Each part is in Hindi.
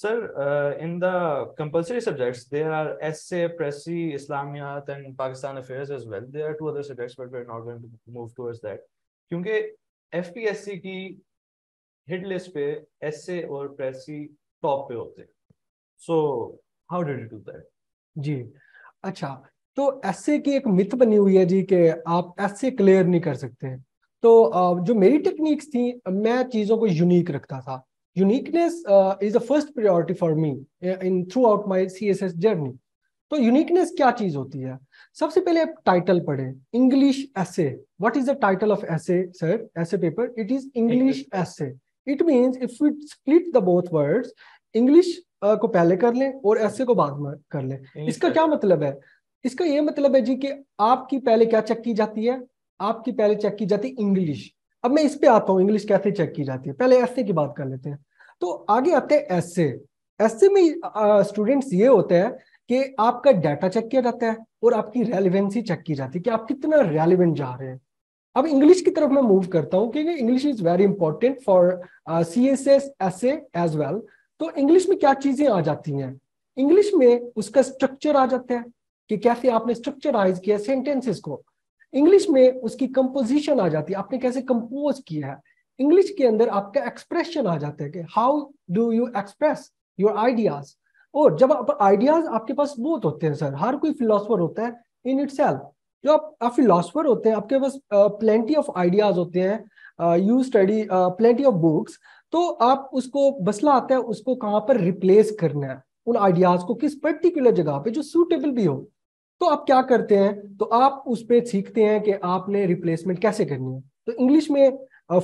Sir, uh, in the compulsory subjects, there are essay, Presi, Islamiyat, and Pakistan affairs as well. There are two other subjects, but we're not going to move towards that. kyunki fpsc ki hit list pe hit aur पे top pe hote so how did you do that ji acha तो ऐसे की एक मिथ बनी हुई है जी कि आप ऐसे क्लियर नहीं कर सकते तो जो मेरी टेक्निक्स थी मैं चीज़ों को यूनिक रखता था uniqueness uh, is the first priority for me uh, in throughout my css journey तो यूनिकनेस क्या चीज होती है सबसे पहले आप टाइटल पढ़े English essay what is the title of essay sir essay paper it is English essay it means if you split the both words English को पहले कर लें और एसे को बाद में कर लें इसका क्या मतलब है इसका ये मतलब है जी कि आपकी पहले क्या चेक की जाती है आपकी पहले चेक की जाती है इंग्लिश अब मैं इस पे आता हूँ इंग्लिश कैसे चेक की जाती है पहले ऐसे की बात कर लेते हैं तो आगे आते हैं ऐसे ऐसे में स्टूडेंट्स ये होते हैं कि आपका डाटा चेक किया जाता है और आपकी रेलिवेंसी चेक की जाती है कि आप कितना रेलिवेंट जा रहे हैं अब इंग्लिश की तरफ मैं मूव करता हूँ क्योंकि English is very important for C S S S as well तो इंग्लिश में क्या चीजें आ जाती हैं इंग्लिश में उसका स्ट्रक्चर आ जाता है कि कैसे आपने स्ट्रक्चराइज किया सेंटेंसेस को इंग्लिश में उसकी कंपोजिशन आ जाती है आपने कैसे कंपोज किया है इंग्लिश के अंदर आपका एक्सप्रेशन आ जाता है कि how do you express your ideas और जब आप आइडियाज आपके पास बहुत होते हैं सर हर कोई फिलोसफर होता है इन इट जो आप, आप फिलोसफर होते हैं आपके पास प्लेंटी ऑफ आइडियाज होते हैं you study plenty of books तो आप उसको बसला आता है उसको कहाँ पर रिप्लेस करना है उन आइडियाज को किस पर्टिकुलर जगह पे जो सूटेबल भी हो तो आप क्या करते हैं तो आप उस पर सीखते हैं कि आपने रिप्लेसमेंट कैसे करनी है तो इंग्लिश में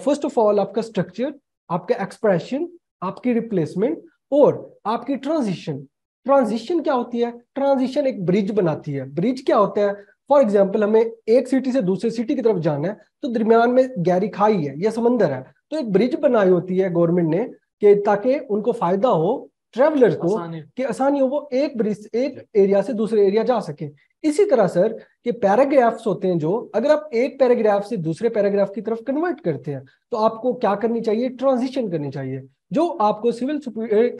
फर्स्ट ऑफ ऑल आपका स्ट्रक्चर आपका एक्सप्रेशन आपकी रिप्लेसमेंट और आपकी ट्रांजिशन ट्रांजिशन क्या होती है ट्रांजिशन एक ब्रिज बनाती है ब्रिज क्या होता है फॉर एग्जाम्पल हमें एक सिटी से दूसरे सिटी की तरफ जाना है तो दरमियान में गहरी खाई है या समंदर है तो एक ब्रिज बनाई होती है गवर्नमेंट ने कि ताकि उनको फायदा हो ट्रेवलर को कि आसानी हो वो एक ब्रिज एक एरिया से दूसरे एरिया जा सके इसी तरह सर कि पैराग्राफ्स होते हैं जो अगर आप एक पैराग्राफ से दूसरे पैराग्राफ की तरफ कन्वर्ट करते हैं तो आपको क्या करनी चाहिए ट्रांजिशन करनी चाहिए जो आपको सिविल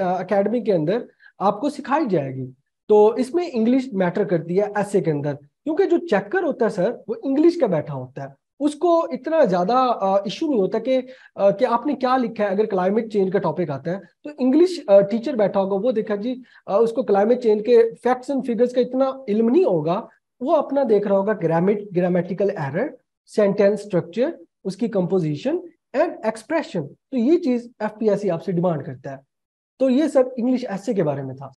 अकेडमी के अंदर आपको सिखाई जाएगी तो इसमें इंग्लिश मैटर करती है ऐसे के अंदर क्योंकि जो चेकर होता है सर वो इंग्लिश का बैठा होता है उसको इतना ज्यादा इश्यू नहीं होता कि कि आपने क्या लिखा है अगर क्लाइमेट चेंज का टॉपिक आता है तो इंग्लिश टीचर बैठा होगा वो देखा जी उसको क्लाइमेट चेंज के फैक्ट्स एंड फिगर्स का इतना इल्म नहीं होगा वो अपना देख रहा होगा ग्रामेट ग्रामेटिकल एरर सेंटेंस स्ट्रक्चर उसकी कंपोजिशन एंड एक्सप्रेशन तो ये चीज एफ आपसे डिमांड करता है तो ये सब इंग्लिश ऐसे के बारे में था